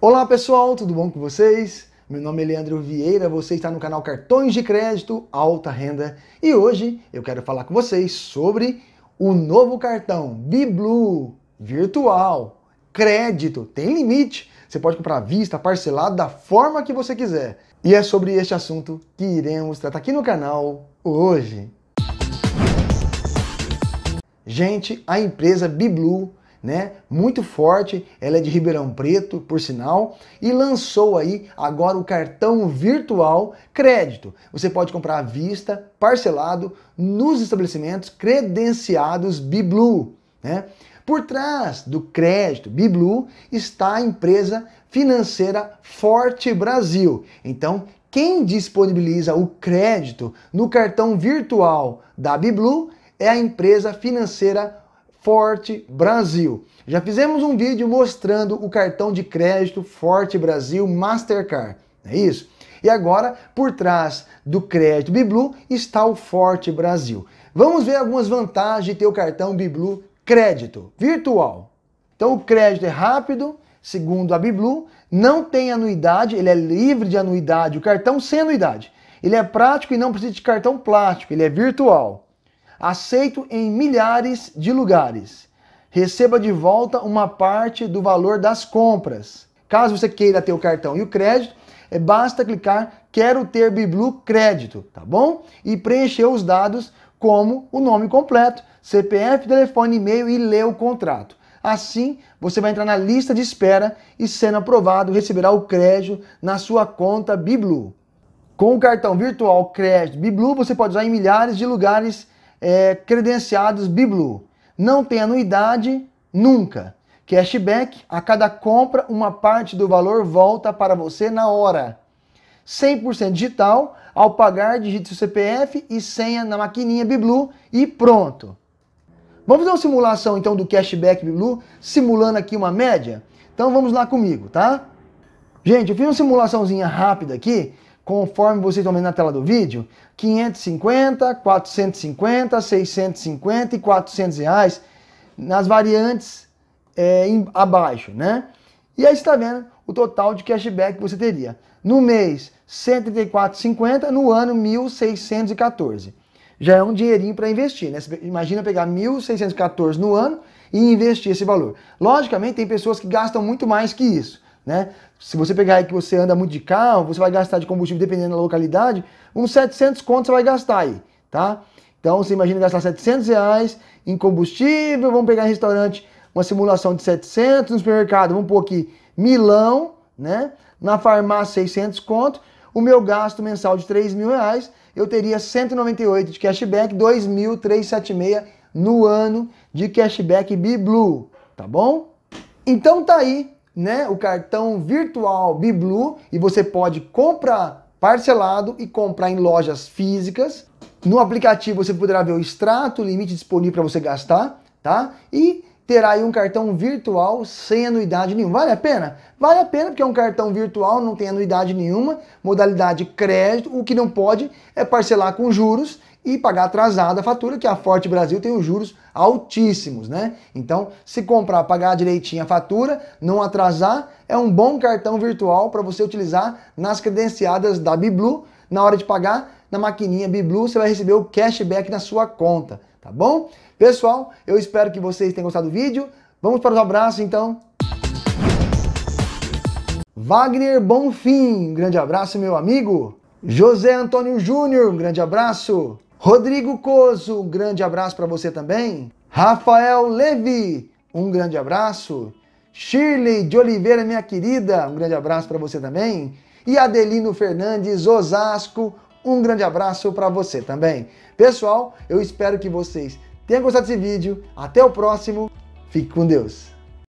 Olá pessoal, tudo bom com vocês? Meu nome é Leandro Vieira, você está no canal Cartões de Crédito Alta Renda e hoje eu quero falar com vocês sobre o novo cartão BiBlue Virtual Crédito. Tem limite, você pode comprar à vista, parcelado, da forma que você quiser. E é sobre este assunto que iremos tratar aqui no canal hoje. Gente, a empresa BiBlue né? Muito forte, ela é de Ribeirão Preto, por sinal, e lançou aí agora o cartão virtual crédito. Você pode comprar à vista, parcelado nos estabelecimentos credenciados BiBlue, né? Por trás do crédito BiBlue está a empresa financeira Forte Brasil. Então, quem disponibiliza o crédito no cartão virtual da BiBlue é a empresa financeira Forte Brasil. Já fizemos um vídeo mostrando o cartão de crédito Forte Brasil Mastercard, é isso? E agora, por trás do crédito Biblu está o Forte Brasil. Vamos ver algumas vantagens de ter o cartão Biblu Crédito Virtual. Então o crédito é rápido, segundo a Biblu, não tem anuidade, ele é livre de anuidade, o cartão sem anuidade. Ele é prático e não precisa de cartão plástico, ele é virtual aceito em milhares de lugares. Receba de volta uma parte do valor das compras. Caso você queira ter o cartão e o crédito, é basta clicar Quero ter Biblu Crédito, tá bom? E preencher os dados como o nome completo, CPF, telefone, e-mail e ler o contrato. Assim, você vai entrar na lista de espera e, sendo aprovado, receberá o crédito na sua conta Biblu. Com o cartão virtual Crédito Biblu, você pode usar em milhares de lugares é, credenciados Biblu. Não tem anuidade nunca. Cashback, a cada compra, uma parte do valor volta para você na hora. 100% digital, ao pagar, digite seu CPF e senha na maquininha Biblu e pronto. Vamos fazer uma simulação então do cashback Biblu, simulando aqui uma média? Então vamos lá comigo, tá? Gente, eu fiz uma simulaçãozinha rápida aqui conforme vocês estão vendo na tela do vídeo, 550, 450, 650 e 400 reais nas variantes é, em, abaixo, né? E aí está vendo o total de cashback que você teria. No mês, 134,50, no ano, 1.614. Já é um dinheirinho para investir, né? Você imagina pegar 1.614 no ano e investir esse valor. Logicamente, tem pessoas que gastam muito mais que isso. Né? Se você pegar aí que você anda muito de carro, você vai gastar de combustível, dependendo da localidade, uns 700 contos você vai gastar aí, tá? Então você imagina gastar 700 reais em combustível, vamos pegar em restaurante uma simulação de 700, no supermercado vamos pôr aqui milão, né? Na farmácia 600 conto, o meu gasto mensal de 3 mil reais, eu teria 198 de cashback, 2.376 no ano de cashback BBlue, tá bom? Então tá aí né, o cartão virtual Biblu e você pode comprar parcelado e comprar em lojas físicas. No aplicativo você poderá ver o extrato, o limite disponível para você gastar, tá? E terá aí um cartão virtual sem anuidade nenhuma. Vale a pena? Vale a pena porque é um cartão virtual, não tem anuidade nenhuma, modalidade crédito, o que não pode é parcelar com juros e pagar atrasada a fatura, que a Forte Brasil tem os juros altíssimos, né? Então, se comprar, pagar direitinho a fatura, não atrasar, é um bom cartão virtual para você utilizar nas credenciadas da Biblu. Na hora de pagar, na maquininha Biblu, você vai receber o cashback na sua conta, tá bom? Pessoal, eu espero que vocês tenham gostado do vídeo. Vamos para os abraços, então. Wagner Bonfim, um grande abraço, meu amigo. José Antônio Júnior, um grande abraço. Rodrigo Cozo, um grande abraço para você também. Rafael Levi, um grande abraço. Shirley de Oliveira, minha querida, um grande abraço para você também. E Adelino Fernandes Osasco, um grande abraço para você também. Pessoal, eu espero que vocês tenham gostado desse vídeo. Até o próximo. Fique com Deus.